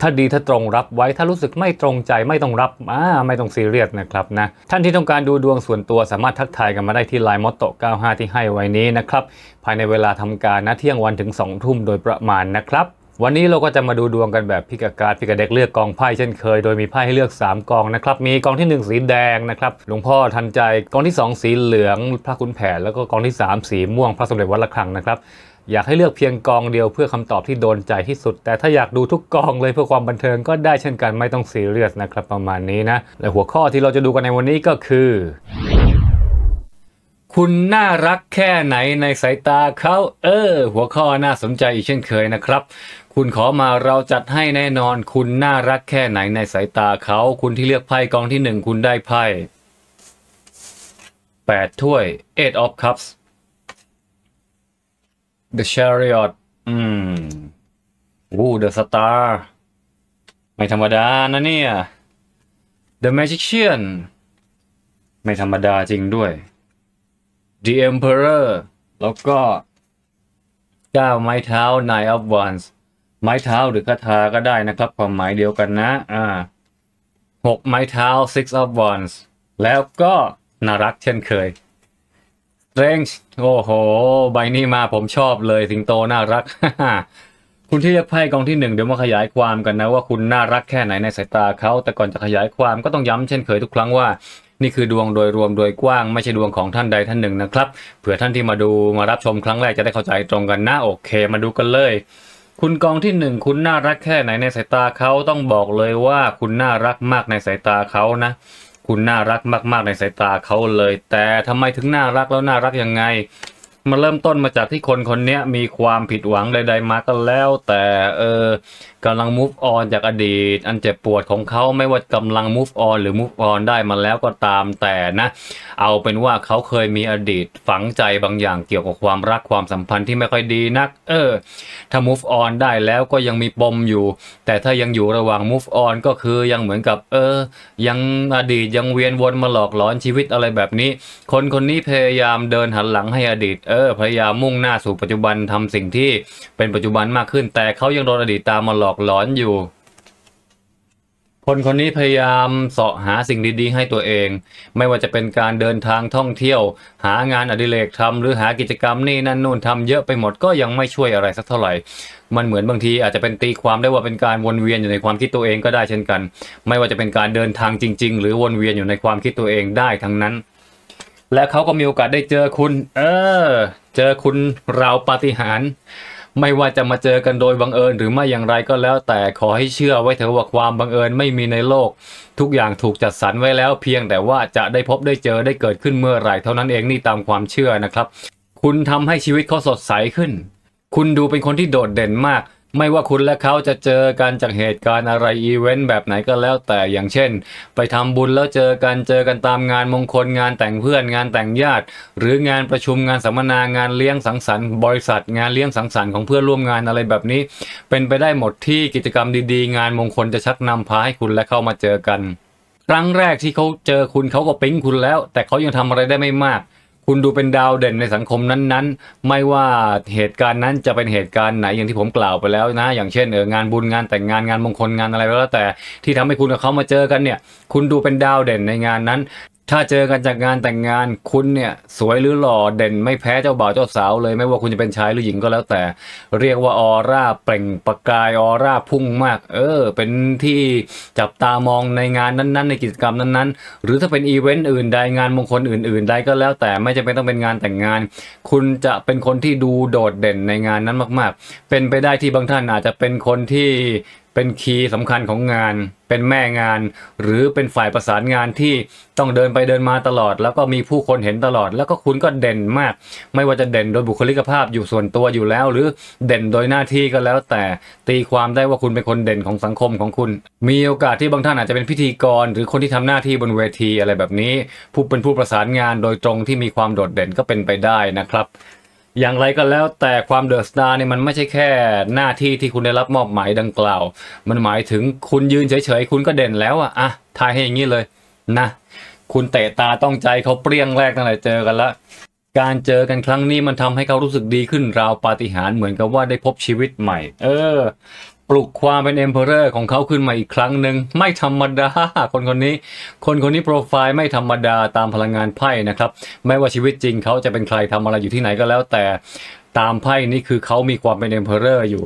ถ้าดีถ้าตรงรับไว้ถ้ารู้สึกไม่ตรงใจไม่ต้องรับอ่าไม่ต้องซีเรียสนะครับนะ ท่านที่ต้องการดูดวงส่วนตัวสามารถทักทายกันมาได้ที่ไลน์มอตโต95 ที่ให้ไว้นี้นะครับ ภายในเวลาทำการนะเที่ยงวันถึง2ทุ่มโดยประมาณนะครับวันนี้เราก็จะมาดูดวงกันแบบพิกการพิกเด็กเลือกกองไพ่เช่นเคยโดยมีไพ่ให้เลือก 3กองนะครับมีกองที่ 1 สีแดงนะครับ หลวงพ่อทันใจกองที่ 2 สีเหลือง พระคุณแผนแล้วก็กองที่ 3 สีม่วงพระสมเด็จวัดระฆังนะครับ อยากให้เลือกเพียงกองเดียวเพื่อคำตอบที่โดนใจที่สุด แต่ถ้าอยากดูทุกกองเลยเพื่อความบันเทิงก็ได้เช่นกันไม่ต้องซีเรียสนะครับประมาณนี้นะและหัวข้อที่เราจะดูกันในวันนี้ก็คือ คุณน่ารักแค่ไหนในสายตาเขาเออหัวข้อน่าสนใจอีกเช่นเคยนะครับคุณขอมาเราจัดให้แน่นอนคุณน่ารักแค่ไหนในสายตาเขาคุณที่เลือกไพ่กองที่หนึ่งคุณได้ไพ่แปดถ้วย eight of cups the chariot อืมอู้ the star ไม่ธรรมดานะเนี่ย the magician ไม่ธรรมดาจริงด้วย the emperor แล้วก็ก้าวไม้เท้า k n i g h t of wands ไม้เท้าหรือคาถาก็ได้นะครับความหมายเดียวกันนะอ่าหกไม้เท้า six of wands แล้วก็น่ารักเช่นเคย strange โอ้โห ใบนี้มาผมชอบเลยสิงโตน่ารัก คุณที่เลือกไพ่กองที่หนึ่งเดี๋ยวมาขยายความกันนะว่าคุณน่ารักแค่ไหนในสายตาเขา แต่ก่อนจะขยายความก็ต้องย้ำเช่นเคยทุกครั้งว่า นี่คือดวงโดยรวมโดยกว้างไม่ใช่ดวงของท่านใดท่านหนึ่งนะครับ เผื่อท่านที่มาดูมารับชมครั้งแรกจะได้เข้าใจตรงกันนะโอเค มาดูกันเลยคุณกองที่หนึ่งคุณน่ารักแค่ไหนในสายตาเขาต้องบอกเลยว่า คุณน่ารักมากในสายตาเขานะ คุณน่ารักมาก ๆในสายตาเขาเลย แต่ทำไมถึงน่ารักแล้วน่ารักยังไงมาเริ่มต้นมาจากที่คนคนนี้มีความผิดหวังใดๆมาก็แล้ว แต่เออกำลัง move on จากอดีต อันเจ็บปวดของเขาไม่ว่ากำลัง move on หรือ move on ได้มาแล้วก็ตามแต่นะ เอาเป็นว่าเขาเคยมีอดีตฝังใจบางอย่างเกี่ยวกับความรักความสัมพันธ์ที่ไม่ค่อยดีนักเออถ้า move on ได้แล้วก็ยังมีปมอยู่ แต่ถ้ายังอยู่ระหว่าง move on ก็คือยังเหมือนกับ เออ ยังอดีตยังเวียนวนมาหลอกหลอนชีวิตอะไรแบบนี้ คนคนนี้พยายามเดินหันหลังให้อดีตเออพยายามมุ่งหน้าสู่ปัจจุบันทำสิ่งที่เป็นปัจจุบันมากขึ้นแต่เขายังโดนอดีตตามมาหลอกหลอนอยู่ คนคนนี้พยายามเสาะหาสิ่งดีๆให้ตัวเอง ไม่ว่าจะเป็นการเดินทางท่องเที่ยว หางานอดิเรกทำหรือหากิจกรรมนี่นั่นนู่นทำเยอะไปหมดก็ยังไม่ช่วยอะไรสักเท่าไหร่มันเหมือนบางทีอาจจะเป็นตีความได้ว่าเป็นการวนเวียนอยู่ในความคิดตัวเองก็ได้เช่นกัน ไม่ว่าจะเป็นการเดินทางจริง ๆ หรือวนเวียนอยู่ในความคิดตัวเองได้ทั้งนั้นและเขาก็มีโอกาสได้เจอคุณ เออ เจอคุณเราปาฏิหาริย์ไม่ว่าจะมาเจอกันโดยบังเอิญหรือไม่อย่างไรก็แล้ว แต่ขอให้เชื่อไว้เถอะว่าความบังเอิญไม่มีในโลก ทุกอย่างถูกจัดสรรไว้แล้วเพียงแต่ว่าจะได้พบได้เจอได้เกิดขึ้นเมื่อไหร่ เท่านั้นเองนี่ตามความเชื่อนะครับ คุณทำให้ชีวิตเขาสดใสขึ้น คุณดูเป็นคนที่โดดเด่นมากไม่ว่าคุณและเขาจะเจอกันจากเหตุการณ์อะไรอีเวนต์แบบไหนก็แล้ว แต่อย่างเช่น ไปทำบุญแล้วเจอกันเจอกันตามงานมงคลงานแต่งเพื่อนงานแต่งญาติ หรืองานประชุมงานสัมมนางานเลี้ยงสังสรรค์บริษัท งานเลี้ยงสังสรรค์ของเพื่อนร่วมงานอะไรแบบนี้ เป็นไปได้หมดที่กิจกรรมดีๆงานมงคลจะชักนำพาให้คุณและเข้ามาเจอกัน ครั้งแรกที่เขาเจอคุณเขาก็ปิ๊งคุณแล้ว แต่เขายังทำอะไรได้ไม่มากเคุณดูเป็นดาวเด่นในสังคมนั้นๆ ไม่ว่าเหตุการณ์นั้นจะเป็นเหตุการณ์ไหนอย่างที่ผมกล่าวไปแล้วนะ อย่างเช่นเอองานบุญงานแต่งงาน งานมงคลงานอะไรก็แล้วแต่ ที่ทำให้คุณกับเขามาเจอกันเนี่ย คุณดูเป็นดาวเด่นในงานนั้นถ้าเจอกันจากงานแต่งงานคุณเนี่ยสวยหรือหล่อเด่นไม่แพ้เจ้าบ่าวเจ้าสาว เลยไม่ว่าคุณจะเป็นชายหรือหญิงก็แล้วแต่ เรียกว่าออร่าเปล่งประกายออร่าพุ่งมาก เออ เป็นที่จับตามองในงานนั้น ๆ ในกิจกรรมนั้นๆ หรือถ้าเป็นอีเวนต์อื่นใดงานมงคลอื่น ๆใดก็แล้วแต่ไม่จำเป็นต้องเป็นงานแต่งงาน คุณจะเป็นคนที่ดูโดดเด่นในงานนั้นมากๆ เป็นไปได้ที่บางท่านอาจจะเป็นคนที่เป็นคีย์สำคัญของงาน เป็นแม่งาน หรือเป็นฝ่ายประสานงานที่ต้องเดินไปเดินมาตลอด แล้วก็มีผู้คนเห็นตลอด แล้วก็คุณก็เด่นมาก ไม่ว่าจะเด่นโดยบุคลิกภาพอยู่ส่วนตัวอยู่แล้ว หรือเด่นโดยหน้าที่ก็แล้ว แต่ตีความได้ว่าคุณเป็นคนเด่นของสังคมของคุณ มีโอกาสที่บางท่านอาจจะเป็นพิธีกร หรือคนที่ทำหน้าที่บนเวทีอะไรแบบนี้ ผู้เป็นผู้ประสานงานโดยตรงที่มีความโดดเด่นก็เป็นไปได้นะครับอย่างไรก็แล้วแต่ความเดอะสตาร์เนี่ยมันไม่ใช่แค่หน้าที่ที่คุณได้รับมอบหมายดังกล่าว มันหมายถึงคุณยืนเฉยๆ คุณก็เด่นแล้ว อ่ะอะทายให้อย่างนี้เลย นะ คุณเตะตาต้องใจเขาเปรี้ยงแรกตั้งแต่เจอกันละการเจอกันครั้งนี้มันทำให้เขารู้สึกดีขึ้นราวปาฏิหาริย์เหมือนกับว่าได้พบชีวิตใหม่ เออปลุกความเป็นเอมเพอเรอร์ของเขาขึ้นมาอีกครั้งหนึ่งไม่ธรรมดาคนคนนี้ คนคนนี้โปรไฟล์ไม่ธรรมดาตามพลังงานไพ่นะครับ ไม่ว่าชีวิตจริงเขาจะเป็นใครทำอะไรอยู่ที่ไหนก็แล้วแต่ตามไพ่นี่คือเขามีความเป็นเอมเพอเรอร์อยู่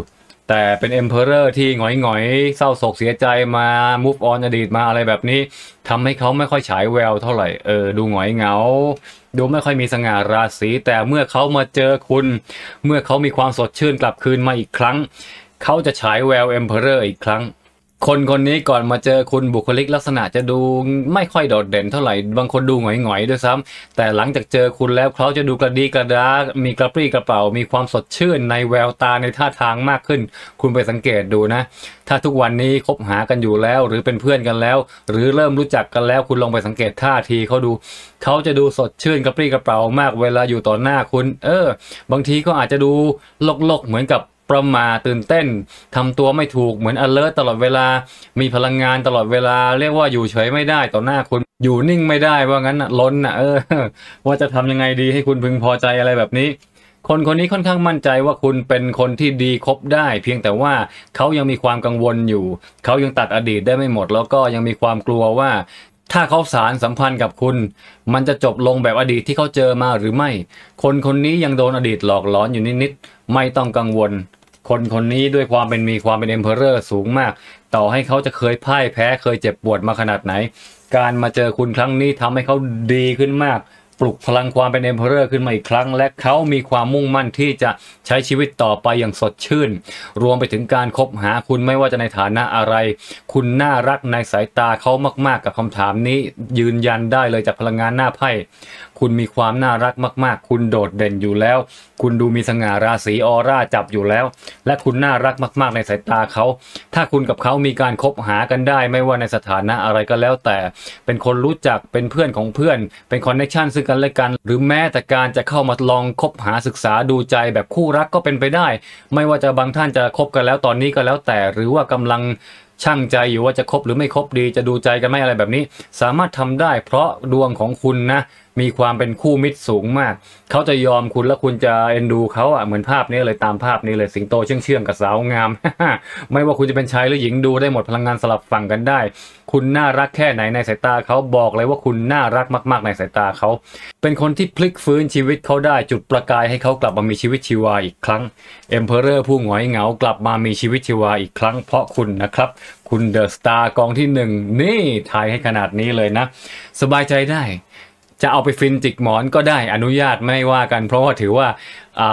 แต่เป็นเอ็มเพอเรอร์ที่หงอยหงอยเศร้าโศกเสียใจมามูฟออนอดีตมาอะไรแบบนี้ ทำให้เขาไม่ค่อยฉายแววเท่าไหร่เออดูหงอยเหงา ดูไม่ค่อยมีสง่าราศีแต่เมื่อเขามาเจอคุณ เมื่อเขามีความสดชื่นกลับคืนมาอีกครั้งเขาจะฉายแววเอ็มเพอเรอร์อีกครั้ง คนคนนี้ก่อนมาเจอคุณบุคลิก ลักษณะจะดูไม่ค่อยโดด เด่นเท่าไหร่ บาง คน ดูหงอย ๆ ด้วยซ้ำ แต่หลังจากเจอคุณแล้วเขาจะดูกระดีกระดา มี กระปรี้กระเป๋า มีความสด ชื่นในแววตาในท่าทางมากขึ้น คุณไปสังเกตดูนะ ถ้าทุกวันนี้คบหากันอยู่แล้วหรือเป็นเพื่อนกันแล้ว หรือเริ่มรู้จักกันแล้ว คุณลองไปสังเกตท่าทีเขาดู เขาจะดูสดชื่นกระปรี้กระเป๋ามาก เวลาอยู่ต่อหน้าคุณ เออ บางทีก็อาจจะดูโลกๆเหมือนกับประมาตื่นเต้นทำตัวไม่ถูกเหมือน alert ตลอดเวลามีพลังงานตลอดเวลาเรียกว่าอยู่เฉยไม่ได้ต่อหน้าคุณอยู่นิ่งไม่ได้ว่างั้นล้นนะเออ ว่าจะทำยังไงดีให้คุณพึงพอใจอะไรแบบนี้ คนคนนี้ค่อนข้างมั่นใจว่าคุณเป็นคนที่ดีคบได้ เพียงแต่ว่าเขายังมีความกังวลอยู่เขายังตัดอดีตได้ไม่หมด แล้วก็ยังมีความกลัวว่า ถ้าเขาสารสัมพันธ์กับคุณ มันจะจบลงแบบอดีตที่เขาเจอมาหรือไม่ คนคนนี้ยังโดนอดีตหลอกหลอนอยู่นิดๆไม่ต้องกังวลคนคนนี้ด้วยความเป็นมีความเป็นเอ็มเพอเรอร์สูงมาก ต่อให้เขาจะเคยพ่ายแพ้ เคยเจ็บปวดมาขนาดไหน การมาเจอคุณครั้งนี้ทำให้เขาดีขึ้นมาก ปลุกพลังความเป็นเอ็มเพอเรอร์ขึ้นมาอีกครั้ง และเขามีความมุ่งมั่นที่จะใช้ชีวิตต่อไปอย่างสดชื่น รวมไปถึงการคบหาคุณไม่ว่าจะในฐานะอะไร คุณน่ารักในสายตาเขามาก ๆ กับคำถามนี้ ยืนยันได้เลยจากพลังงานหน้าไพ่คุณมีความน่ารักมากๆ คุณโดดเด่นอยู่แล้ว คุณดูมีสง่าราศีออร่าจับอยู่แล้ว และคุณน่ารักมากๆในสายตาเขา ถ้าคุณกับเขามีการคบหากันได้ไม่ว่าในสถานะอะไรก็แล้วแต่ เป็นคนรู้จักเป็นเพื่อนของเพื่อน เป็นคอนเนคชั่นซึ่งกันและกัน หรือแม้แต่การจะเข้ามาลองคบหาศึกษาดูใจแบบคู่รักก็เป็นไปได้ ไม่ว่าจะบางท่านจะคบกันแล้วตอนนี้ก็แล้ว แต่ หรือว่ากำลังช่างใจอยู่ว่าจะคบหรือไม่คบดีจะดูใจกันไม่อะไรแบบนี้ สามารถทำได้ เพราะดวงของคุณนะมีความเป็นคู่มิตรสูงมาก เขาจะยอมคุณแล้วคุณจะเอ็นดูเขาอ่ะเหมือนภาพนี้เลยตามภาพนี้เลยสิงโต เชื่องเชื่องกับสาวงาม ไม่ว่าคุณจะเป็นชายหรือหญิงดูได้หมดพลังงานสลับฝั่งกันได้ คุณน่ารักแค่ไหนในสายตาเขาบอกเลยว่าคุณน่ารักมาก ๆ ในสายตาเขาเป็นคนที่พลิกฟื้นชีวิตเขาได้จุดประกายให้เขากลับมามีชีวิตชีวาอีกครั้งเอ็มเพอเรอร์ผู้หงอยเหงา กลับมามีชีวิตชีวาอีกครั้งเพราะคุณนะครับ คุณเดอะสตาร์กองที่หนึ่งนี่ถ่ายให้ขนาดนี้เลยนะ สบายใจได้จะเอาไปฟินจิกหมอนก็ได้อนุญาตไม่ว่ากันเพราะว่าถือว่า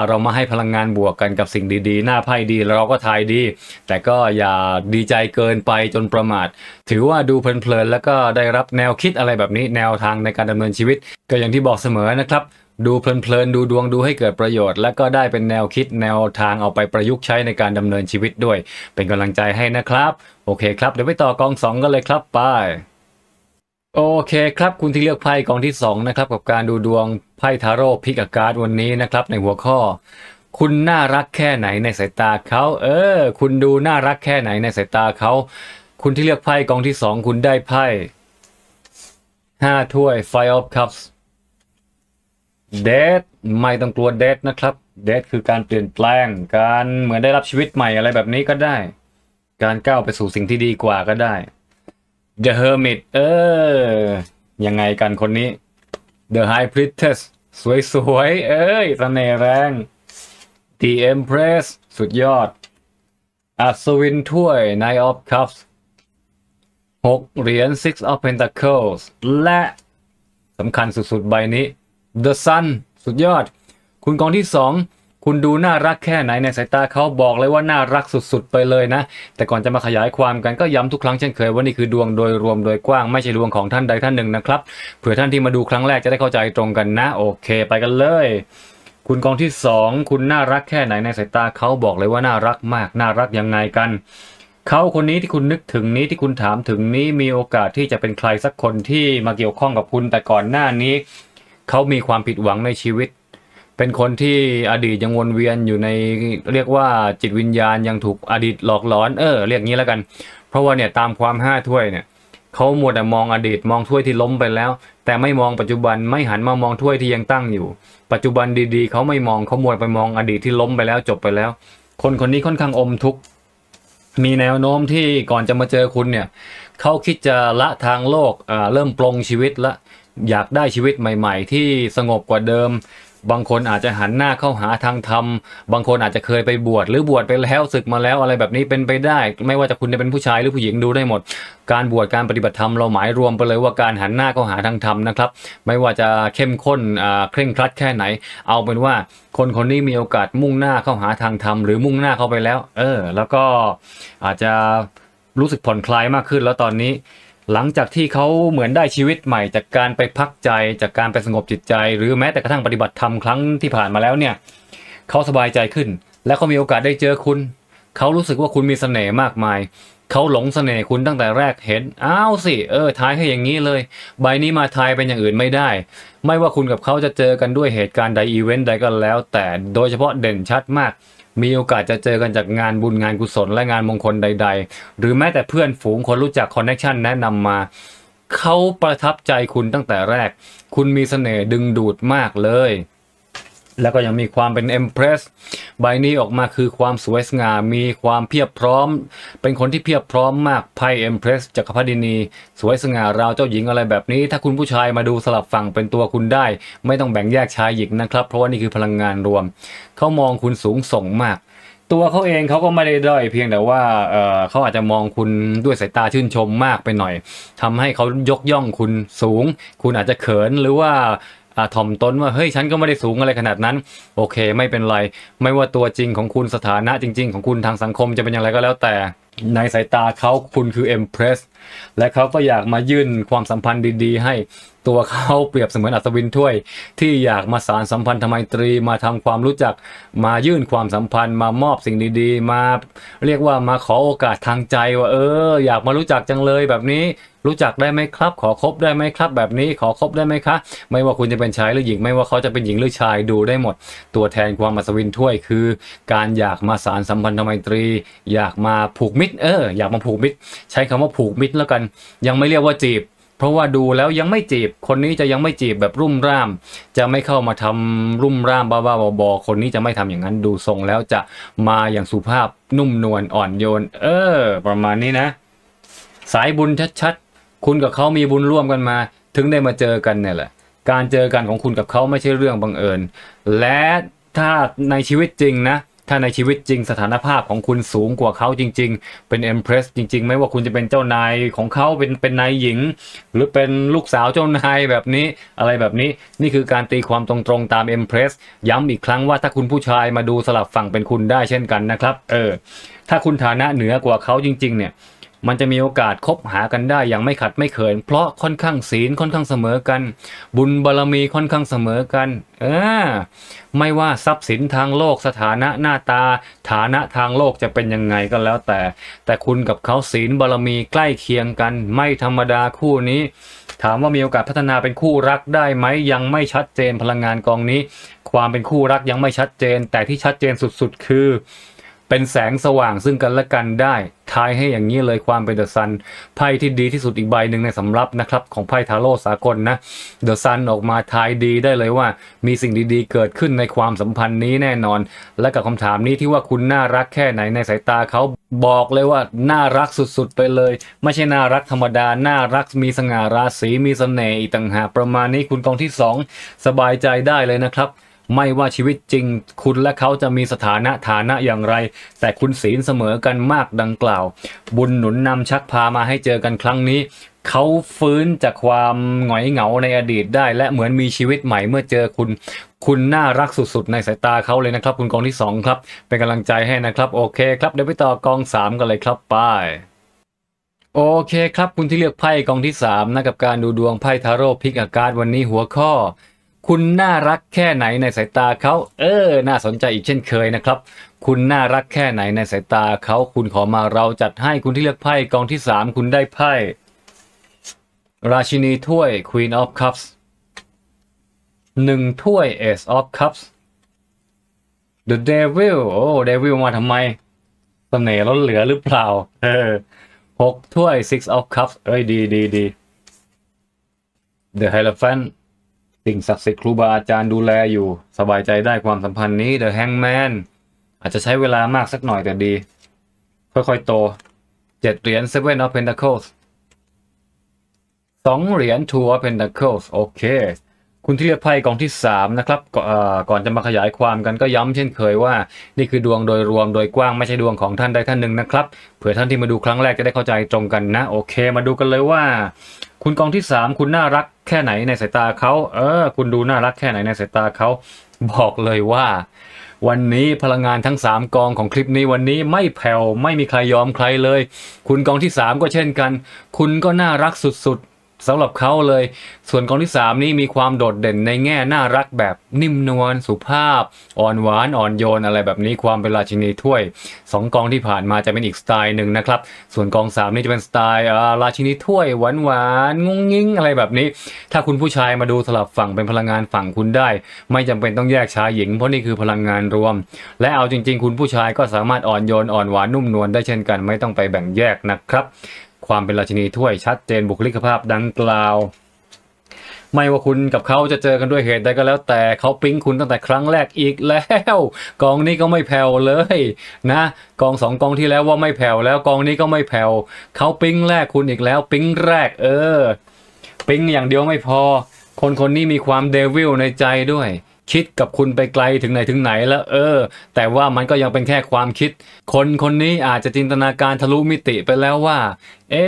เรามาให้พลังงานบวกกันกับสิ่งดีๆ หน้าไพ่ดีแล้วเราก็ทายดี แต่ก็อย่าดีใจเกินไปจนประมาท ถือว่าดูเพลินๆแล้วก็ได้รับแนวคิดอะไรแบบนี้ แนวทางในการดำเนินชีวิตก็อย่างที่บอกเสมอนะครับดูเพลินๆดูดวงดูให้เกิดประโยชน์และก็ได้เป็นแนวคิดแนวทางเอาไปประยุกต์ใช้ในการดำเนินชีวิตด้วย เป็นกำลังใจให้นะครับ โอเคครับเดี๋ยวไปต่อกอง2กันเลยครับไปโอเคครับ คุณที่เลือกไพ่กองที่2นะครับกับการดูดวงไพ่ทาโร่พิกอากาศวันนี้นะครับในหัวข้อคุณน่ารักแค่ไหนในสายตาเขาเออ คุณดูน่ารักแค่ไหนในสายตาเขาคุณที่เลือกไพ่กองที่ 2 คุณได้ไพ่ห้าถ้วย f i อ e of Cups เดดไม่ต้องกลัวเดดนะครับเดดคือการเปลี่ยนแปลงการเหมือนได้รับชีวิตใหม่อะไรแบบนี้ก็ได้ การก้าวไปสู่สิ่งที่ดีกว่าก็ได้ The Hermit เออ ยังไงกันคนนี้ The High Priestess สวยสวยเอ้ยเสน่ห์แรง The Empress สุดยอดอัศวินถ้วย Knight of Cups หกเหรียญ Six of Pentacles และสำคัญสุด ๆ ใบนี้ The Sun สุดยอด คุณกองที่สองคุณดูน่ารักแค่ไหนในสายตาเขาบอกเลยว่าน่ารักสุดๆไปเลยนะ แต่ก่อนจะมาขยายความกัน ก็ย้ำทุกครั้งเช่นเคยว่านี่คือดวงโดยรวมโดยกว้างไม่ใช่ดวงของท่านใดท่านหนึ่งนะครับ เผื่อท่านที่มาดูครั้งแรกจะได้เข้าใจตรงกันนะโอเค ไปกันเลย คุณกองที่ 2 คุณน่ารักแค่ไหนในสายตาเขาบอกเลยว่าน่ารักมาก น่ารักยังไงกัน เขาคนนี้ที่คุณนึกถึงนี้ที่คุณถามถึงนี้มีโอกาสที่จะเป็นใครสักคนที่มาเกี่ยวข้องกับคุณแต่ก่อนหน้านี้ เขามีความผิดหวังในชีวิตเป็นคนที่อดีตยังวนเวียนอยู่ในเรียกว่าจิตวิญญาณยังถูกอดีตหลอกหลอน เออ เรียกงี้แล้วกัน เพราะว่าเนี่ยตามความห้าถ้วยเนี่ยเขาหมดแต่มองอดีตมองถ้วยที่ล้มไปแล้ว แต่ไม่มองปัจจุบันไม่หันมามองถ้วยที่ยังตั้งอยู่ ปัจจุบันดีๆเขาไม่มองเขาหมดไปมองอดีตที่ล้มไปแล้วจบไปแล้ว คนคนนี้ค่อนข้างอมทุกข์มีแนวโน้มที่ก่อนจะมาเจอคุณเนี่ยเขาคิดจะละทางโลกเริ่มปลงชีวิตละ อยากได้ชีวิตใหม่ ๆ ที่สงบกว่าเดิมบางคนอาจจะหันหน้าเข้าหาทางธรรม บางคนอาจจะเคยไปบวชหรือบวชไปแล้วศึกมาแล้วอะไรแบบนี้เป็นไปได้ ไม่ว่าจะคุณจะเป็นผู้ชายหรือผู้หญิงดูได้หมดการบวชการปฏิบัติธรรมเราหมายรวมไปเลยว่า การหันหน้าเข้าหาทางธรรมนะครับ ไม่ว่าจะเข้มข้นเคร่งครัดแค่ไหน เอาเป็นว่าคนคนนี้มีโอกาสมุ่งหน้าเข้าหาทางธรรมหรือมุ่งหน้าเข้าไปแล้ว เออ แล้วก็อาจจะรู้สึกผ่อนคลายมากขึ้นแล้วตอนนี้หลังจากที่เขาเหมือนได้ชีวิตใหม่จากการไปพักใจจากการไปสงบจิตใจหรือแม้แต่กระทั่งปฏิบัติธรรมครั้งที่ผ่านมาแล้วเนี่ยเขาสบายใจขึ้น และเขามีโอกาสได้เจอคุณ เขารู้สึกว่าคุณมีเสน่ห์มากมายเขาหลงเสน่ห์คุณตั้งแต่แรกเห็นอ้าวสิเออทายให้อย่างนี้เลย ใบนี้มาทายเป็นอย่างอื่นไม่ได้ ไม่ว่าคุณกับเขาจะเจอกันด้วยเหตุการณ์ใดอีเวนต์ใดก็แล้วแต่โดยเฉพาะเด่นชัดมากมีโอกาสจะเจอกันจากงานบุญงานกุศลและงานมงคลใดๆ หรือแม้แต่เพื่อนฝูงคนรู้จักคอนเนคชันแนะนำมา เขาประทับใจคุณตั้งแต่แรก คุณมีเสน่ห์ดึงดูดมากเลยแล้วก็ยังมีความเป็นเอ็มเพรสใบนี้ออกมาคือความสวยสงามมีความเพียบพร้อม เป็นคนที่เพียบพร้อมมากไพ่เอ็มเพรสจักรพรรดินี สวยสง่าราวเจ้าหญิงอะไรแบบนี้ ถ้าคุณผู้ชายมาดูสลับฝั่งเป็นตัวคุณได้ ไม่ต้องแบ่งแยกชายหญิงนะครับ เพราะว่านี่คือพลังงานรวม เขามองคุณสูงส่งมาก ตัวเขาเองเขาก็ไม่ได้ด้อย เพียงแต่ว่าเเขาอาจจะมองคุณด้วยสายตาชื่นชมมากไปหน่อย ทำให้เขายกย่องคุณสูง คุณอาจจะเขินหรือว่าถ่อมตนว่าเฮ้ยฉันก็ไม่ได้สูงอะไรขนาดนั้น โอเคไม่เป็นไร ไม่ว่าตัวจริงของคุณสถานะจริง ๆ ของคุณทางสังคมจะเป็นอย่างไรก็แล้วแต่ในสายตาเขาคุณคือเอ็มเพรสและเขาก็อยากมายื่นความสัมพันธ์ดีๆให้ ตัวเขาเปรียบเสมือนอัศวินถ้วย ที่อยากมาสารสัมพันธ์ทำไมตรีมาทำความรู้จัก มายื่นความสัมพันธ์มามอบสิ่งดีๆมาเรียกว่ามาขอโอกาส ทางใจว่าเออ อยากมารู้จักจังเลยแบบนี้รู้จักได้ไหมครับ ขอคบได้ไหมครับ แบบนี้ขอคบได้ไหมคะ ไม่ว่าคุณจะเป็นชายหรือ หญิงไม่ว่าเขาจะเป็นหญิงหรือชายดูได้หมด ตัวแทนความอัศวินถ้วยคือ การอยากมาสารสัมพันธ์ทำไมตรี อยากมาผูกมิตรตรเอออยากมาผูกมิตรใช้คำว่าผูกมิตรแล้วกัน ยังไม่เรียกว่าจีบ เพราะว่าดูแล้วยังไม่จีบ คนนี้จะยังไม่จีบแบบรุ่มร่าม จะไม่เข้ามาทำรุ่มร่ามบ้าาบอๆคนนี้จะไม่ทำอย่างนั้นดูทรงแล้วจะมาอย่างสุภาพนุ่มนวลอ่อนโยน เออ ประมาณนี้นะ สายบุญชัดๆคุณกับเขามีบุญร่วมกันมา ถึงได้มาเจอกันเนี่ยแหละการเจอกันของคุณกับเขาไม่ใช่เรื่องบังเอิญ และถ้าในชีวิตจริงนะถ้าในชีวิตจริงสถานภาพของคุณสูงกว่าเขาจริง ๆ เป็นเอ็มเพรสจริง ๆ ไม่ว่าคุณจะเป็นเจ้านายของเขาเป็นเป็นนายหญิงหรือเป็นลูกสาวเจ้านายแบบนี้อะไรแบบนี้นี่คือการตีความตรงๆ ตามเอ็มเพรสย้ำอีกครั้งว่าถ้าคุณผู้ชายมาดูสลับฝั่งเป็นคุณได้เช่นกันนะครับเออถ้าคุณฐานะเหนือกว่าเขาจริงๆเนี่ยมันจะมีโอกาสคบหากันได้อย่างไม่ขัดไม่เขิน เพราะค่อนข้างศีลค่อนข้างเสมอกัน บุญบารรมีค่อนข้างเสมอกันเออไม่ว่าทรัพย์สินทางโลกสถานะหน้าตา ฐานะทางโลกจะเป็นยังไงก็แล้ว แต่ แต่คุณกับเขาศีลบารรมีใกล้เคียงกัน ไม่ธรรมดาคู่นี้ ถามว่ามีโอกาสพัฒนาเป็นคู่รักได้ไหมยังไม่ชัดเจนพลังงานกองนี้ ความเป็นคู่รักยังไม่ชัดเจน แต่ที่ชัดเจนสุดๆคือเป็นแสงสว่างซึ่งกันและกันได้ทายให้อย่างนี้เลยความเป็นเดอะซันไพ่ที่ดีที่สุดอีกใบหนึ่งในสำรับนะครับ ของไพ่ทาโร่สากลนะเดอะซันออกมาทายดีได้เลยว่า มีสิ่งดีๆ เกิดขึ้นในความสัมพันธ์นี้แน่นอน และกับคำถามนี้ที่ว่าคุณน่ารักแค่ไหนในสายตาเขาบอกเลยว่าน่ารักสุดๆ ไปเลยไม่ใช่น่ารักธรรมดา น่ารักมีสง่าราศีมีสเสน่ห์อีกต่างหากประมาณนี้คุณกองที่2สบายใจได้เลยนะครับไม่ว่าชีวิตจริง คุณและเขาจะมีสถานะฐานะอย่างไร แต่คุณศีลเสมอกันมากดังกล่าว บุญหนุนนำชักพามาให้เจอกันครั้งนี้เขาฟื้นจากความหงอยเหงาในอดีตได้ และเหมือนมีชีวิตใหม่เมื่อเจอคุณ คุณน่ารักสุด ๆ ในสายตาเขาเลยนะครับ คุณกองที่2ครับเป็นกำลังใจให้นะครับ โอเคครับเดี๋ยวไปต่อกอง 3 กันเลยครับไป โอเคครับ คุณที่เลือกไพ่กองที่3นะกับการดูดวงไพ่ทาโร่พิกอากาศวันนี้หัวข้อคุณน่ารักแค่ไหนในสายตาเขา เออ น่าสนใจอีกเช่นเคยนะครับ คุณน่ารักแค่ไหนในสายตาเขา คุณขอมาเราจัดให้คุณที่เลือกไพ่กองที่ 3 คุณได้ไพ่ ราชินีถ้วย Queen of Cups 1ถ้วย Ace of Cups The Devil โอ้ Devil มาทำไมเสน่ห์ล้นเหลือหรือเปล่า เออหกถ้วย Six of Cups เอ้ยดีดีดี The Hierophant สิ่งศักดิ์สิทธิ์ครูบาอาจารย์ดูแลอยู่ สบายใจได้ความสัมพันธ์นี้ The Hangman อาจจะใช้เวลามากสักหน่อยแต่ดีค่อยๆโตเจ็ดเหรียญ Seven of Pentacles สองเหรียญ Two of Pentacles โอเค คุณที่เลือกไพ่กองที่สามนะครับก่อนจะมาขยายความกันก็ย้ำเช่นเคยว่า นี่คือดวงโดยรวมโดยกว้างไม่ใช่ดวงของท่านใดท่านหนึ่งนะครับเผื่อท่านที่มาดูครั้งแรกจะได้เข้าใจตรงกันนะโอเค มาดูกันเลยว่าคุณกองที่ 3 คุณน่ารักแค่ไหนในสายตาเขาเออคุณดูน่ารักแค่ไหนในสายตาเขา บอกเลยว่า วันนี้พลังงานทั้ง 3 กองของคลิปนี้วันนี้ไม่แผ่วไม่มีใครยอมใครเลย คุณกองที่ 3 ก็เช่นกัน คุณก็น่ารักสุดสำหรับเขาเลยส่วนกองที่ 3 นี้มีความโดดเด่นในแง่น่ารักแบบนิ่มนวลสุภาพอ่อนหวานอ่อนโยนอะไรแบบนี้ความเป็นราชินีถ้วย 2 กองที่ผ่านมาจะเป็นอีกสไตล์หนึ่งนะครับ ส่วนกอง3นี่จะเป็นสไตล์ราชินีถ้วยหวานหวานงุ้งงิ้งอะไรแบบนี้ ถ้าคุณผู้ชายมาดูสลับฝั่งเป็นพลังงานฝั่งคุณได้ ไม่จำเป็นต้องแยกชายหญิงเพราะนี่คือพลังงานรวม และเอาจริง ๆ คุณผู้ชายก็สามารถอ่อนโยนอ่อนหวานนุ่มนวลได้เช่นกัน ไม่ต้องไปแบ่งแยกนะครับความเป็นราชินีถ้วยชัดเจนบุคลิกภาพดังกล่าว ไม่ว่าคุณกับเขาจะเจอกันด้วยเหตุใดก็แล้วแต่ เขาปิ๊งคุณตั้งแต่ครั้งแรกอีกแล้วกองนี้ก็ไม่แผ่วเลยนะกองสองกองที่แล้วว่าไม่แผ่ว แล้ว กองนี้ก็ไม่แผ่วเขาปิ๊งแรกคุณอีกแล้ว ปิ๊งแรก เออ ปิ๊งอย่างเดียวไม่พอ คนคนนี้มีความเดวิลในใจด้วยคิดกับคุณไปไกลถึงไหนถึงไหนแล้ว เออ แต่ว่ามันก็ยังเป็นแค่ความคิด คนคนนี้อาจจะจินตนาการทะลุมิติไปแล้วว่า เอ๊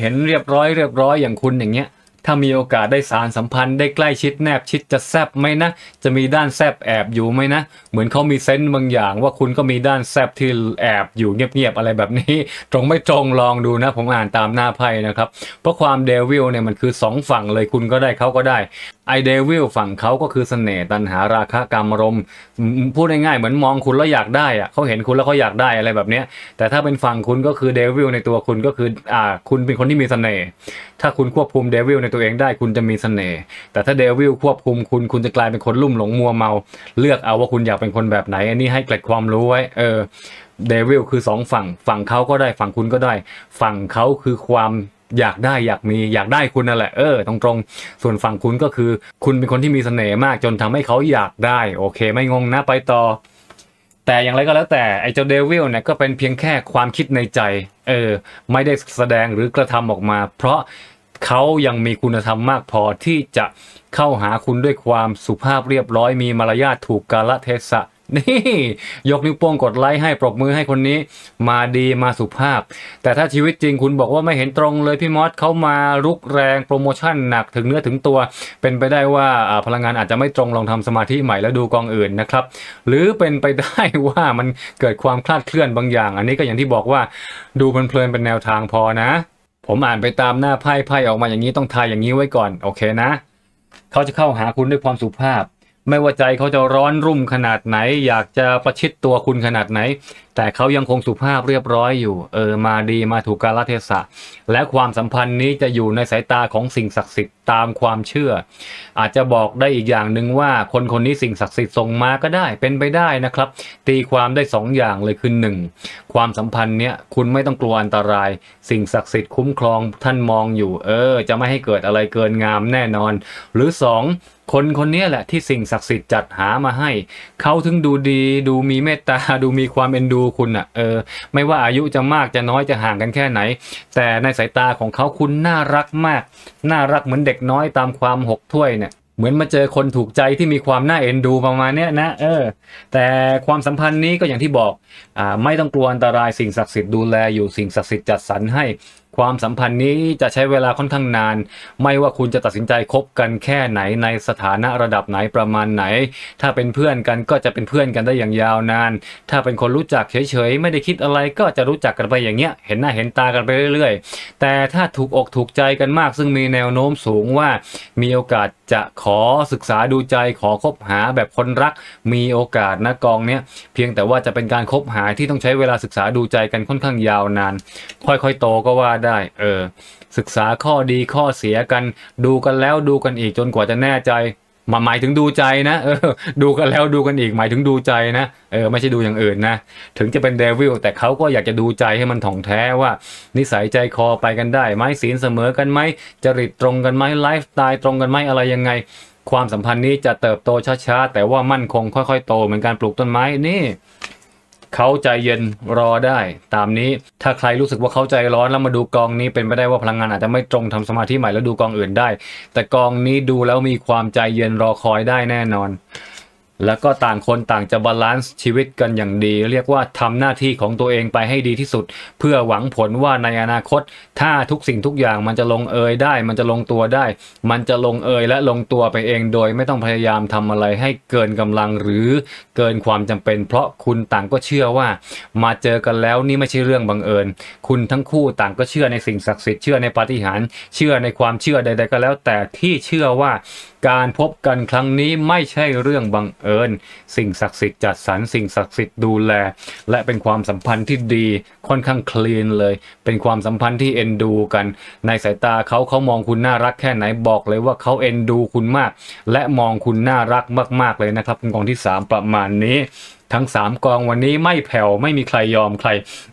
เห็นเรียบร้อย เรียบร้อยอย่างคุณอย่างเงี้ยถ้ามีโอกาสได้สารสัมพันธ์ได้ใกล้ชิดแนบชิดจะแซบไหมนะ จะมีด้านแซบแอบอยู่ไหมนะ เหมือนเขามีเซนต์บางอย่างว่าคุณก็มีด้านแซบที่แอบอยู่เงียบๆ อะไรแบบนี้ ตรงไม่ตรงลองดูนะผมอ่านตามหน้าไพ่นะครับ เพราะความเดวิลเนี่ยมันคือ 2 ฝั่งเลยคุณก็ได้เขาก็ได้ไอเดวิลฝั่งเขาก็คือสเสน่ห์ตันหาราคะกรรมรมพูดง่ายๆเหมือนมองคุณแล้วอยากได้อะเขาเห็นคุณแล้วเขาอยากได้อะไรแบบนี้แต่ถ้าเป็นฝั่งคุณก็คือเดวิลในตัวคุณก็คืออ่าคุณเป็นคนที่มีสเสน่ห์ถ้าคุณควบคุมเดวิลในตัวเองได้คุณจะมีเสน่ห์แต่ถ้าเดวิลควบคุมคุณ คุณจะกลายเป็นคนลุ่ม หลงมัวเมา เลือกเอาว่าคุณอยากเป็นคนแบบไหน อันนี้ให้เกล็ดความรู้ไว้ เออเดวิลคือสองฝั่งฝั่งเขาก็ได้ฝั่งคุณก็ได้ฝั่งเขาคือความอยากได้อยากมีอยากได้คุณนั่นแหละเออ ตรงๆส่วนฝั่งคุณก็คือ คุณเป็นคนที่มีเสน่ห์มากจนทำให้เขาอยากได้ โอเคไม่งงนะไปต่อ แต่อย่างไรก็แล้วแต่ไอ้เจ้าเดวิลเนี่ยก็เป็นเพียงแค่ความคิดในใจ เออ ไม่ได้แสดงหรือกระทำออกมา เพราะเขายังมีคุณธรรมมากพอที่จะเข้าหาคุณด้วยความสุภาพเรียบร้อยมีมารยาทถูกกาลเทศะ นี่ยกนิ้วโป้งกดไลค์ให้ปรบมือให้คนนี้มาดีมาสุภาพ แต่ถ้าชีวิตจริงคุณบอกว่าไม่เห็นตรงเลยพี่มอสเขามารุกแรงโปรโมชั่นหนักถึงเนื้อถึงตัว เป็นไปได้ว่าพลังงานอาจจะไม่ตรงลองทำสมาธิใหม่แล้วดูกองอื่นนะครับ หรือเป็นไปได้ว่ามันเกิดความคลาดเคลื่อนบางอย่าง อันนี้ก็อย่างที่บอกว่าดูเพลินๆเป็นแนวทางพอนะผมอ่านไปตามหน้าไพ่ไพ่ออกมาอย่างนี้ต้องทายอย่างนี้ไว้ก่อนโอเคนะ เขาจะเข้าหาคุณด้วยความสุภาพ ไม่ว่าใจเขาจะร้อนรุ่มขนาดไหน อยากจะประชิดตัวคุณขนาดไหน แต่เขายังคงสุภาพเรียบร้อยอยู่ เออมาดีมาถูกกาลเทศะและความสัมพันธ์นี้จะอยู่ในสายตาของสิ่งศักดิ์สิทธิ์ตามความเชื่ออาจจะบอกได้อีกอย่างหนึ่งว่าคนคนนี้สิ่งศักดิ์สิทธิ์ส่งมาก็ได้เป็นไปได้นะครับ ตีความได้2ออย่างเลยคือ1ความสัมพันธ์เนี้ยคุณไม่ต้องกลัวอันตรายสิ่งศักดิ์สิทธิ์คุ้มครองท่านมองอยู่ เออ จะไม่ให้เกิดอะไรเกินงามแน่นอน หรือ2คนคนนี้แหละที่สิ่งศักดิ์สิทธิ์จัดหามาให้เขาถึงดูดีดูมีเมตตาดูมีความเอ็นดูคุณอะ่ะเออไม่ว่าอายุจะมากจะน้อยจะห่างกันแค่ไหน แต่ในสายตาของเขาคุณน่ารักมาก น่ารักเหมือนเด็กน้อยตามความหกถ้วยเนี่ยเหมือนมาเจอคนถูกใจที่มีความน่าเอ็นดูประมาณนี้นะเออแต่ความสัมพันธ์นี้ก็อย่างที่บอกอ่าไม่ต้องกลัวอันตรายสิ่งศักดิ์สิทธิ์ดูแลอยู่สิ่งศักดิ์สิทธิ์จัดสรรให้ความสัมพันธ์นี้จะใช้เวลาค่อนข้างนาน ไม่ว่าคุณจะตัดสินใจคบกันแค่ไหนในสถานะระดับไหนประมาณไหน ถ้าเป็นเพื่อนกันก็จะเป็นเพื่อนกันได้อย่างยาวนาน ถ้าเป็นคนรู้จักเฉยๆ ไม่ได้คิดอะไรก็จะรู้จักกันไปอย่างเงี้ยเห็นหน้าเห็นตากันไปเรื่อยๆ แต่ถ้าถูกอกถูกใจกันมากซึ่งมีแนวโน้มสูงว่ามีโอกาสจะขอศึกษาดูใจขอคบหาแบบคนรัก มีโอกาสนะกองเนี้ยเพียงแต่ว่าจะเป็นการคบหาที่ต้องใช้เวลาศึกษาดูใจกันค่อนข้างยาวนาน ค่อยๆ โตก็ว่าได้ได้เออ ศึกษาข้อดีข้อเสียกัน ดูกันแล้วดูกันอีกจนกว่าจะแน่ใจมาหมายถึงดูใจนะ เออ ดูกันแล้วดูกันอีกหมายถึงดูใจนะ เออ ไม่ใช่ดูอย่างอื่นนะ ถึงจะเป็นเดวิลแต่เขาก็อยากจะดูใจให้มันถ่องแท้ว่า นิสัยใจคอไปกันได้ไหมศีลเสมอกันไหมจริตตรงกันไหมไลฟ์สไตล์ตรงกันไหมอะไรยังไงความสัมพันธ์นี้จะเติบโตช้าๆแต่ว่ามั่นคงค่อย ๆโตเหมือนการปลูกต้นไม้นี่เขาใจเย็นรอได้ ตามนี้ถ้าใครรู้สึกว่าเขาใจร้อนแล้วมาดูกองนี้เป็นไปได้ว่าพลังงานอาจจะไม่ตรงทำสมาธิใหม่แล้วดูกองอื่นได้ แต่กองนี้ดูแล้วมีความใจเย็นรอคอยได้แน่นอนแล้วก็ต่างคนต่างจะบาลานซ์ชีวิตกันอย่างดี เรียกว่าทำหน้าที่ของตัวเองไปให้ดีที่สุด เพื่อหวังผลว่าในอนาคตถ้าทุกสิ่งทุกอย่างมันจะลงเอยได้ มันจะลงตัวได้ มันจะลงเอยและลงตัวไปเองโดยไม่ต้องพยายามทำอะไรให้เกินกำลังหรือเกินความจำเป็น เพราะคุณต่างก็เชื่อว่า มาเจอกันแล้ว นี่ไม่ใช่เรื่องบังเอิญ คุณทั้งคู่ต่างก็เชื่อในสิ่งศักดิ์สิทธิ์เชื่อในปาฏิหาริย์เชื่อในความเชื่อใด ๆก็แล้ว แต่ที่เชื่อว่าการพบกันครั้งนี้ไม่ใช่เรื่องบังเอิญสิ่งศักดิ์สิทธิ์จัดสรรสิ่งศักดิ์สิทธิ์ดูแล และเป็นความสัมพันธ์ที่ดีค่อนข้างคลีนเลย เป็นความสัมพันธ์ที่เอ็นดูกัน ในสายตาเขาเขามองคุณน่ารักแค่ไหนบอกเลยว่าเขาเอ็นดูคุณมาก และมองคุณน่ารักมากๆเลยนะครับกองที่3ประมาณนี้ ทั้ง 3กองวันนี้ไม่แผ่วไม่มีใครยอมใคร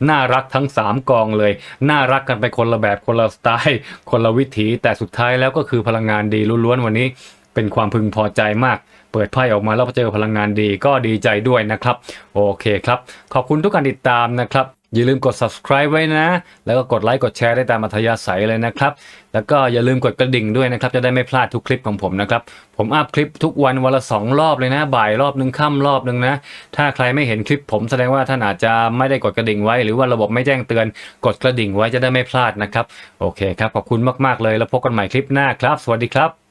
น่ารักทั้ง 3กองเลย น่ารักกันไปคนละแบบคนละสไตล์คนละวิถีแต่สุดท้ายแล้วก็คือพลังงานดีล้วนๆวันนี้เป็นความพึงพอใจมาก เปิดไพ่ออกมาแล้วเจอพลังงานดีก็ดีใจด้วยนะครับ โอเคครับ ขอบคุณทุกการติดตามนะครับ อย่าลืมกด subscribe ไว้นะ แล้วก็กดไลค์ กดแชร์ได้ตามอัธยาศัยเลยนะครับ แล้วก็อย่าลืมกดกระดิ่งด้วยนะครับ จะได้ไม่พลาดทุกคลิปของผมนะครับ ผมอัพคลิปทุกวันวันละ2รอบเลยนะ บ่ายรอบหนึ่งค่ำรอบหนึ่งนะ ถ้าใครไม่เห็นคลิปผมแสดงว่าท่านอาจจะไม่ได้กดกระดิ่งไว้ หรือว่าระบบไม่แจ้งเตือน กดกระดิ่งไว้จะได้ไม่พลาดนะครับ โอเคครับ ขอบคุณมากๆเลย แล้วพบกันใหม่คลิปหน้าครับ สวัสดีครับ